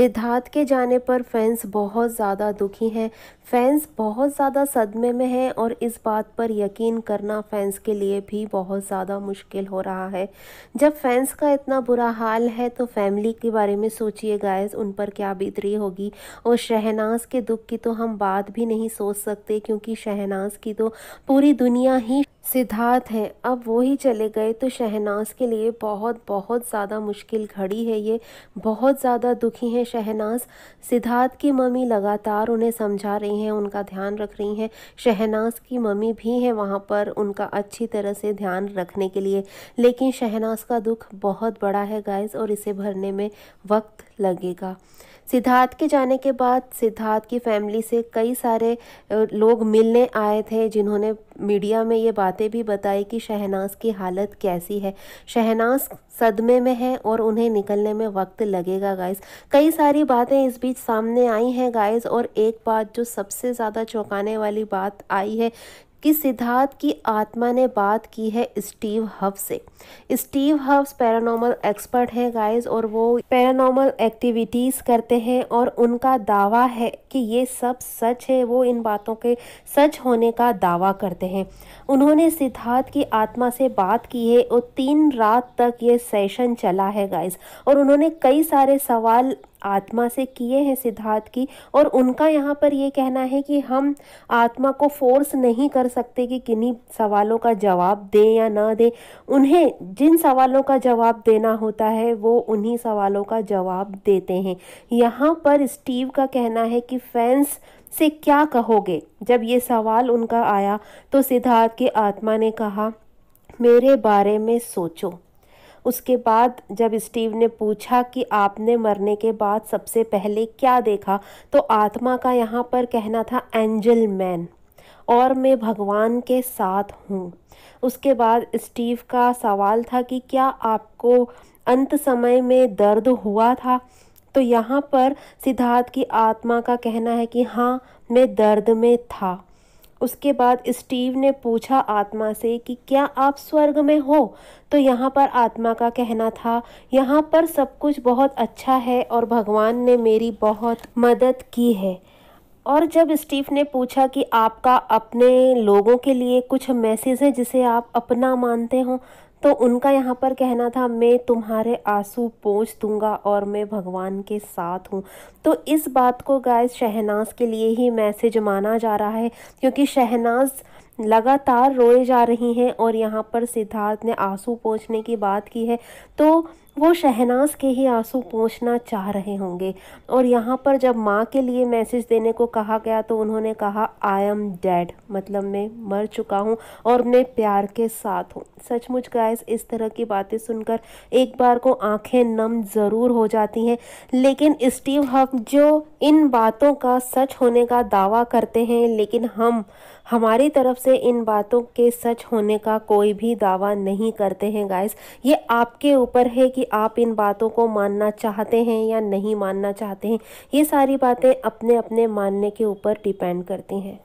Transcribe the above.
सिद्धार्थ के जाने पर फैंस बहुत ज़्यादा दुखी हैं फैंस बहुत ज़्यादा सदमे में हैं और इस बात पर यकीन करना फैंस के लिए भी बहुत ज़्यादा मुश्किल हो रहा है जब फैंस का इतना बुरा हाल है तो फैमिली के बारे में सोचिए गायस उन पर क्या बीतरी होगी और शहनाज के दुख की तो हम बात भी नहीं सोच सकते क्योंकि शहनाज की तो पूरी दुनिया ही सिद्धार्थ हैं अब वो ही चले गए तो शहनाज के लिए बहुत बहुत ज़्यादा मुश्किल घड़ी है ये बहुत ज़्यादा दुखी हैं शहनाज सिद्धार्थ की मम्मी लगातार उन्हें समझा रही हैं उनका ध्यान रख रही हैं शहनाज की मम्मी भी हैं वहाँ पर उनका अच्छी तरह से ध्यान रखने के लिए लेकिन शहनाज का दुख बहुत बड़ा है गाइज और इसे भरने में वक्त लगेगा सिद्धार्थ के जाने के बाद सिद्धार्थ की फैमिली से कई सारे लोग मिलने आए थे जिन्होंने मीडिया में ये बातें भी बताई कि शहनाज की हालत कैसी है शहनाज सदमे में है और उन्हें निकलने में वक्त लगेगा गाइस कई सारी बातें इस बीच सामने आई हैं गाइस और एक बात जो सबसे ज़्यादा चौंकाने वाली बात आई है कि सिद्धार्थ की आत्मा ने बात की है स्टीव हव से स्टीव हव्स पैरानॉर्मल एक्सपर्ट हैं गाइस और वो पैरानॉर्मल एक्टिविटीज़ करते हैं और उनका दावा है कि ये सब सच है वो इन बातों के सच होने का दावा करते हैं उन्होंने सिद्धार्थ की आत्मा से बात की है और तीन रात तक ये सेशन चला है गाइस और उन्होंने कई सारे सवाल आत्मा से किए हैं सिद्धार्थ की और उनका यहाँ पर ये कहना है कि हम आत्मा को फोर्स नहीं कर सकते कि किन्हीं सवालों का जवाब दें या ना दें उन्हें जिन सवालों का जवाब देना होता है वो उन्हीं सवालों का जवाब देते हैं यहाँ पर स्टीव का कहना है कि फैंस से क्या कहोगे जब ये सवाल उनका आया तो सिद्धार्थ की आत्मा ने कहा मेरे बारे में सोचो उसके बाद जब स्टीव ने पूछा कि आपने मरने के बाद सबसे पहले क्या देखा तो आत्मा का यहाँ पर कहना था एंजल मैन और मैं भगवान के साथ हूँ उसके बाद स्टीव का सवाल था कि क्या आपको अंत समय में दर्द हुआ था तो यहाँ पर सिद्धार्थ की आत्मा का कहना है कि हाँ मैं दर्द में था उसके बाद स्टीव ने पूछा आत्मा से कि क्या आप स्वर्ग में हो तो यहाँ पर आत्मा का कहना था यहाँ पर सब कुछ बहुत अच्छा है और भगवान ने मेरी बहुत मदद की है और जब स्टीव ने पूछा कि आपका अपने लोगों के लिए कुछ मैसेज है जिसे आप अपना मानते हो तो उनका यहाँ पर कहना था मैं तुम्हारे आंसू पोछ दूंगा और मैं भगवान के साथ हूँ तो इस बात को गाइस शहनाज के लिए ही मैसेज माना जा रहा है क्योंकि शहनाज लगातार रोए जा रही हैं और यहाँ पर सिद्धार्थ ने आंसू पोछने की बात की है तो वो शहनाज के ही आंसू पहुँचना चाह रहे होंगे और यहाँ पर जब माँ के लिए मैसेज देने को कहा गया तो उन्होंने कहा आई एम डेड मतलब मैं मर चुका हूँ और मैं प्यार के साथ हूँ सचमुच गायस इस तरह की बातें सुनकर एक बार को आंखें नम ज़रूर हो जाती हैं लेकिन स्टीव हफ जो इन बातों का सच होने का दावा करते हैं लेकिन हम हमारी तरफ से इन बातों के सच होने का कोई भी दावा नहीं करते हैं गायस ये आपके ऊपर है कि आप इन बातों को मानना चाहते हैं या नहीं मानना चाहते हैं ये सारी बातें अपने अपने मानने के ऊपर डिपेंड करती हैं